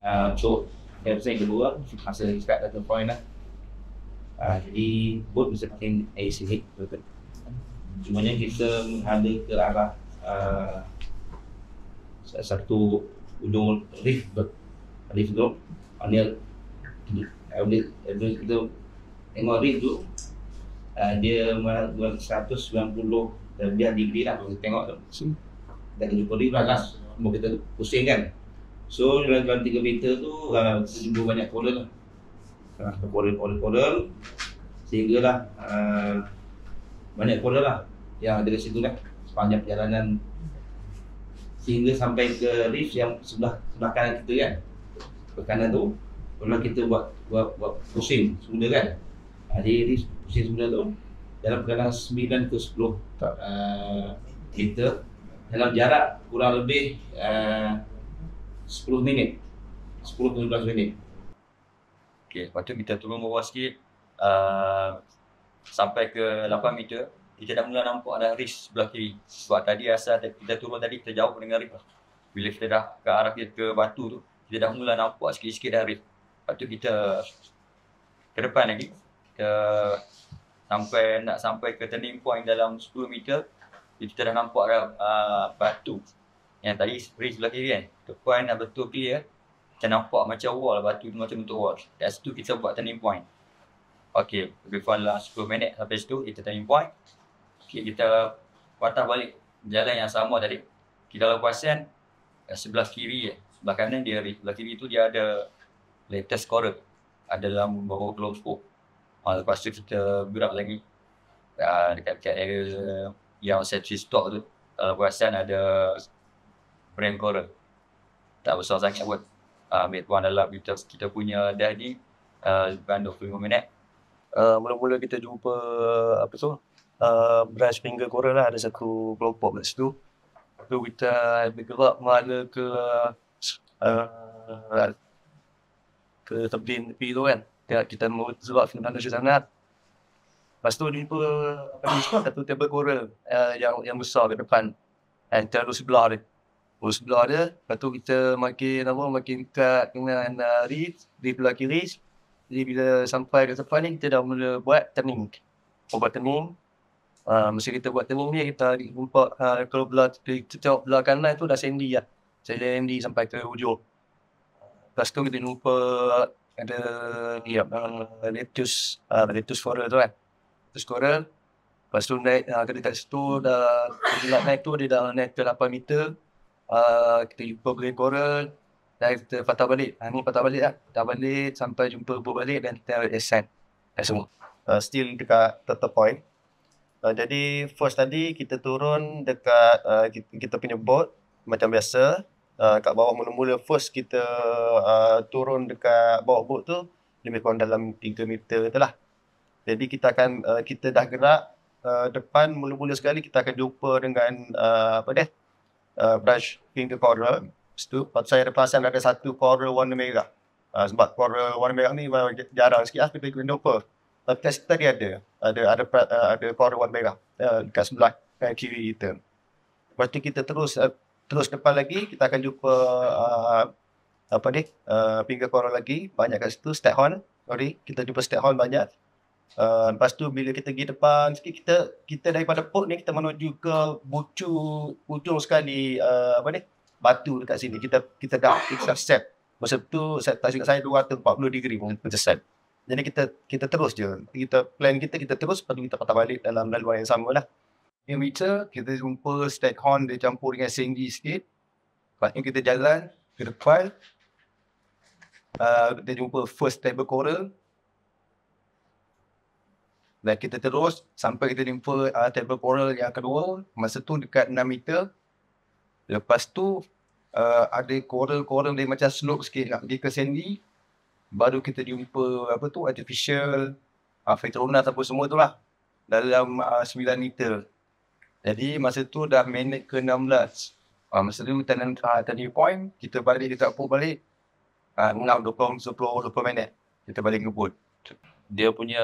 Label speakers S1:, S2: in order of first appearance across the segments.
S1: Um, so, saya rasa yang kedua, masa saya cakap satu point lah. Uh, jadi, boat mesti pakai ACH. Betul. Cumanya kita menghadir ke arah uh, satu ujung reef boat. Reef tu, anil. Kemudian kita tengok reef tu, uh, dia mengalami 190 lebih degree lah kalau kita tengok tu. Dan kita jumpa reef lah, kita pusing kan. So dalam, dalam tiga meter tu ha, ah, terjumpa banyak coral lah ha, ah, Coral, coral, coral Sehingga lah ha, ah, Banyak coral lah yang ada dekat situ lah Sepanjang perjalanan Sehingga sampai ke reef yang sebelah sebelah kanan kita kan Sebelah kanan tu Kalau kita buat buat, buat pusing semula kan Jadi ha, reef pusing semula tu Dalam kadang sembilan ke sepuluh uh, meter Dalam jarak kurang lebih uh, 10 minit
S2: 10 ke 12 minit Okey, lepas tu kita turun bawah sikit uh, sampai ke 8 meter kita dah mula nampak ada ris sebelah kiri sebab tadi asal kita turun tadi kita jauh dengan ris lah. bila kita dah ke arah kita ke batu tu kita dah mula nampak sikit-sikit dah ris lepas tu kita ke depan lagi kita sampai nak sampai ke turning point dalam 10 meter kita dah nampak dah uh, batu yang tadi spray sebelah kiri kan point nak betul clear kita nampak macam wall batu macam bentuk wall dari situ kita buat turning point Okay, lebih kurang lah 10 minit sampai situ kita turning point okay, kita patah balik jalan yang sama tadi kita dalam kuasian sebelah kiri ya sebelah kanan dia sebelah kiri tu dia ada latest scorer ada dalam bawah glow scope ha, lepas tu kita gerak lagi ha, dekat dekat area yang set stop tu kalau perasan ada Prem Koran. Tak besar sangat pun. Uh, ambil tuan dalam kita, kita punya dah ni ah, uh, 25 minit. Uh, mula-mula
S3: kita jumpa apa tu? Uh, brush finger koral lah ada satu kelompok kat situ. Tu kita bergerak mana ke uh, ke tebing tepi tu kan. Tengok ya, kita mau sebab kena tanda sangat. Lepas tu jumpa apa ni, satu table koral uh, yang yang besar kat depan. Dan eh, terus sebelah dia. Oh sebelah dia Lepas tu kita makin apa makin dekat dengan uh, reef Reef belah kiri Jadi bila sampai ke tepan ni kita dah mula buat turning oh, Buat turning uh, Masa kita buat turning ni kita jumpa uh, Kalau belah, kita tengok belah kanan tu dah sandy lah Saya sandy sampai ke hujung Lepas tu kita jumpa ada ni apa Leptus ah, Leptus Coral tu kan Leptus Coral Lepas tu naik uh, ke dekat situ dah Bila naik tu dia dah naik ke 8 meter Ah, kita jumpa boleh Coral, dan kita patah balik.
S4: Ha, ni patah balik lah. Patah balik sampai jumpa buat balik dan kita accept dan semua. Uh, still dekat third point. Uh, jadi first tadi kita turun dekat uh, kita, kita punya boat macam biasa. Uh, kat bawah mula-mula first kita uh, turun dekat bawah boat tu lebih kurang dalam 3 meter tu lah. Jadi kita akan uh, kita dah gerak uh, depan mula-mula sekali kita akan jumpa dengan uh, apa dia? uh, brush pink coral. Lepas tu, lepas saya ada ada satu coral warna merah. Uh, sebab coral warna merah ni jarang sikit lah, kita ikut indoor Tapi kat tadi ada, ada ada, ada, uh, ada coral warna merah uh, dekat sebelah uh, kiri kita. Lepas kita terus uh, terus depan lagi, kita akan jumpa uh, apa ni, uh, pinggir coral lagi. Banyak kat situ, stack horn. Sorry, kita jumpa stack horn banyak. Uh, lepas tu bila kita pergi depan sikit kita kita daripada port ni kita menuju ke bucu ujung sekali uh, apa ni batu dekat sini kita kita dah kita set masa tu set tak silap saya 240 degree pun set jadi kita kita terus je kita plan kita kita terus lepas kita patah balik dalam laluan yang sama lah in winter kita jumpa stack horn dia campur dengan sengji sikit lepas kita jalan ke depan uh, kita jumpa first table coral dan kita terus sampai kita jumpa uh, table coral yang kedua. Masa tu dekat 6 meter. Lepas tu uh, ada coral-coral dia macam slope sikit nak pergi ke sandy. Baru kita jumpa apa tu artificial uh, ah, phytronas apa semua tu lah. Dalam uh, 9 meter. Jadi masa tu dah minit ke 16. Uh, masa tu tanam uh, tanam point. Kita balik, kita pun balik. Uh, 6, 20, 10, 20 minit. Kita balik ke
S2: ngebut dia punya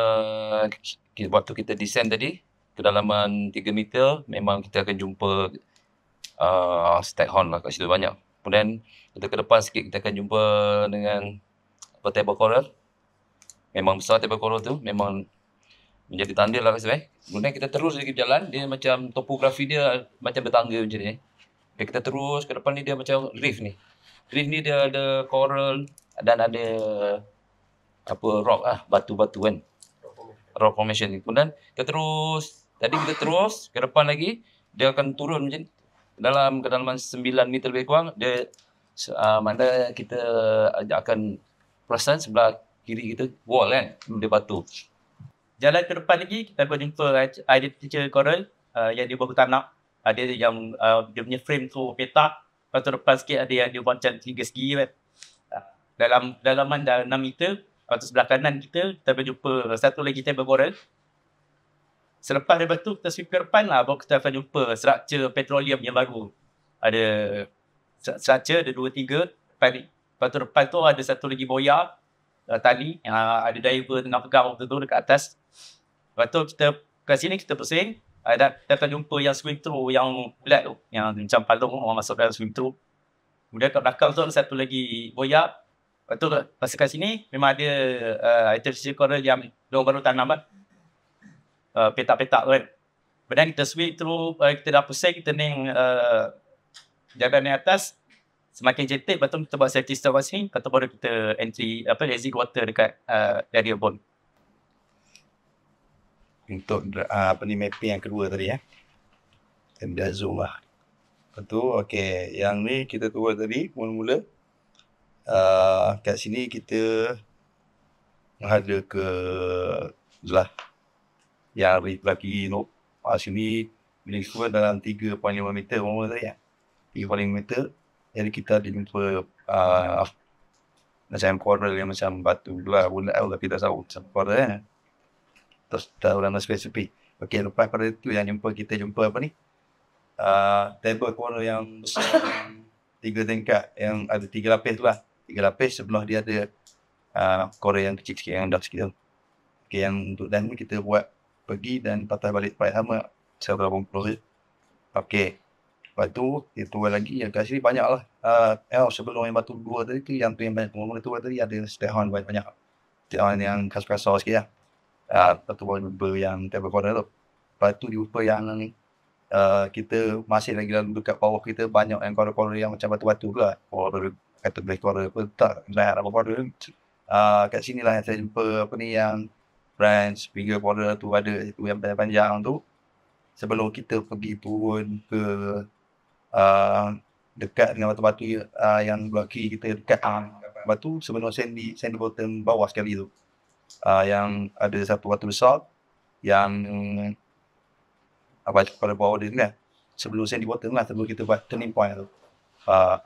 S2: waktu kita descend tadi kedalaman 3 meter memang kita akan jumpa uh, stack lah kat situ banyak kemudian kita ke depan sikit kita akan jumpa dengan apa, table coral memang besar table coral tu memang menjadi tanda lah kasi, eh. kemudian kita terus lagi berjalan dia macam topografi dia macam bertangga macam ni eh. Okay, kita terus ke depan ni dia macam reef ni. Reef ni dia ada coral dan ada apa rock ah batu-batu kan rock formation ni kemudian kita terus tadi kita terus ke depan lagi dia akan turun macam ni. dalam kedalaman 9 meter lebih kurang dia uh, ah, mana kita akan perasan sebelah kiri kita wall kan dia batu jalan
S5: ke depan lagi kita akan jumpa identity coral uh, yang dia berhutan tanah ada uh, yang uh, dia punya frame tu peta lepas tu depan sikit ada yang dia macam tiga segi kan dalam dalaman dah 6 meter Lepas tu sebelah kanan kita, kita akan jumpa satu lagi table coral. Selepas daripada tu, kita sweep ke depan lah. Baru kita akan jumpa struktur petroleum yang baru. Ada struktur, ada dua, tiga. Depan, lepas tu depan tu ada satu lagi boya. Uh, tali. Uh, ada diver tengah pegang waktu tu dekat atas. Lepas tu kita ke sini, kita pusing. Uh, ah, dan kita akan jumpa yang swim through, yang black tu. Yang macam palung orang masuk dalam swim through. Kemudian kat belakang tu satu lagi boya. Betul ke? Pasal kat sini memang ada uh, item coral yang dia baru tanam kan. Uh, petak-petak kan. Kemudian kita sweep through, uh, kita dah pusing, kita ning uh, jabat ni atas. Semakin jetik, betul kita buat safety stop kat sini. Lepas baru kita entry, apa, exit water dekat uh, area bone.
S6: Untuk uh, apa ni mapping yang kedua tadi ya. Eh? Dan zoom lah. Lepas tu, okay. Yang ni kita tunggu tadi, mula-mula uh, kat sini kita menghadap ke Zlah yang di sebelah kiri no, uh, ah, sini bila kita dalam 3.5 meter orang tadi ya 3.5 meter jadi kita ada jumpa uh, macam coral yang macam batu lah pun tak tapi tak tahu macam coral eh. terus tak tahu nama spesifik ok lepas pada itu yang jumpa kita jumpa apa ni uh, table coral yang besar tiga tingkat yang ada tiga lapis tu lah tiga lapis sebelah dia ada uh, yang kecil sikit yang dah sikit tu. Okay, yang untuk dan kita buat pergi dan patah balik tempat sama sebelah bungkul tu. Okay. Lepas tu, dia tuan lagi yang kat sini banyak lah. Uh, oh, sebelum yang batu dua tadi tu, yang tu yang banyak pengumuman tu tadi ada setiap banyak-banyak. Setiap yang kasar-kasar sikit lah. Ya. Uh, lepas tu, member yang table corner tu. Lepas tu, dia yang Uh, kita masih lagi lalu dekat power kita banyak yang koror-koror yang macam batu-batu pula. Oh, kata black horror apa tak lah apa apa uh, kat sini lah saya jumpa apa ni yang French figure horror tu ada tu yang panjang tu sebelum kita pergi turun ke uh, dekat dengan batu-batu uh, yang belah kiri kita dekat uh, batu sebelum sandy sandy bottom bawah sekali tu uh, yang ada satu batu besar yang apa pada bawah dia ni kan sebelum sandy bottom lah sebelum kita buat turning point tu uh,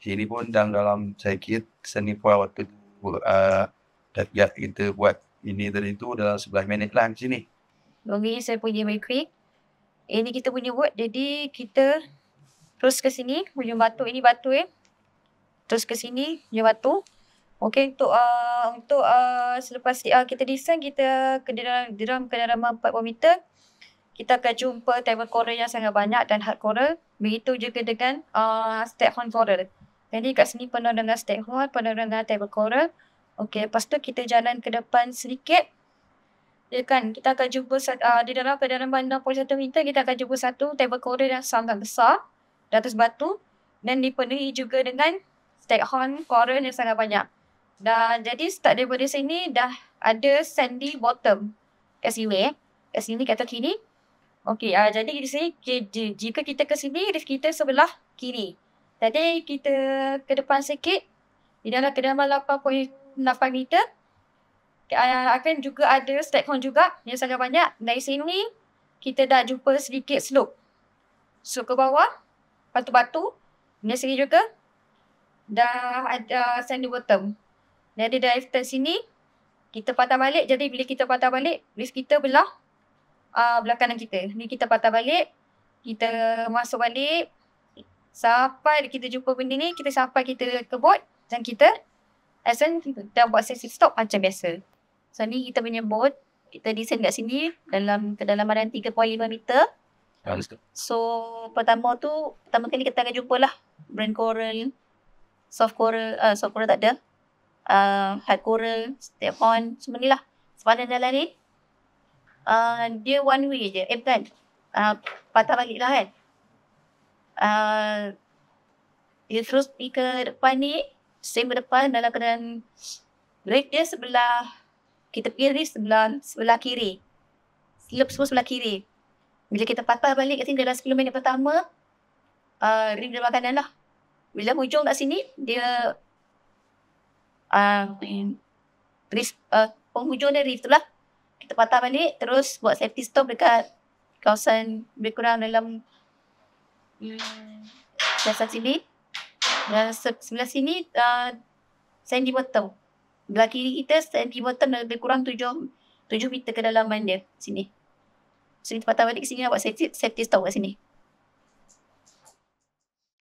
S6: Sini pun dalam, dalam kira seni pun waktu uh, dah kita buat ini dan itu dalam 11 minit lah sini.
S7: Okay, saya punya mikrofon. Ini kita punya wood. Jadi kita terus ke sini. Punya batu. Ini batu eh. Terus ke sini. Punya batu. Okay untuk uh, untuk uh, selepas uh, kita desain kita ke dalam, dalam kedalaman 4 meter. Kita akan jumpa table coral yang sangat banyak dan hard coral. Begitu juga dengan uh, step horn coral. Jadi kat sini penuh penurunan stake penuh dengan table coral. Okay, lepas tu kita jalan ke depan sedikit. Ya kan, kita akan jumpa uh, di dalam kedalaman 61 meter, kita akan jumpa satu table coral yang sangat besar. Di atas batu. Dan dipenuhi juga dengan stake hold coral yang sangat banyak. Dan jadi start daripada sini dah ada sandy bottom. Kat sini eh. Kat sini, kat kiri. Okay, uh, ah, jadi di sini, jika kita ke sini, reef kita sebelah kiri. Tadi kita ke depan sikit. Di dalam kedalaman 8.8 meter. Ah, akan juga ada step cone juga yang sangat banyak. Dari sini kita dah jumpa sedikit slope. So ke bawah. Batu-batu. Dari sini juga. Dah ada sandy bottom. Jadi dari turn sini. Kita patah balik. Jadi bila kita patah balik. Risk kita belah. Uh, belah kita. Ni kita patah balik. Kita masuk balik sampai kita jumpa benda ni, kita sampai kita kebut dan kita
S8: as in kita buat sesi stop macam biasa. So ni kita punya bot kita desain kat sini dalam kedalaman dan 3.5 meter. So pertama tu, pertama kali kita akan jumpa lah brand coral, soft coral, uh, soft coral tak ada. Uh, hard coral, step on, semua ni lah. Sepanjang jalan ni, uh, dia one way je. Eh bukan, uh, patah balik lah kan uh, dia terus pergi ke depan ni same depan dalam keadaan break dia sebelah kita pergi sebelah sebelah kiri slip semua sebelah kiri bila kita patah balik kat sini dalam 10 minit pertama uh, ah, rim dia makanan lah bila hujung kat sini dia uh, ah, Riff, risk, uh, penghujung dia rift lah kita patah balik terus buat safety stop dekat kawasan lebih kurang dalam Hmm. Dan sini. Dan sebelah sini uh, sandy bottom. Belah kiri kita sandy bottom lebih kurang tujuh tujuh meter ke kedalaman dia sini. So kita patah balik sini nak safety, safety stop kat sini.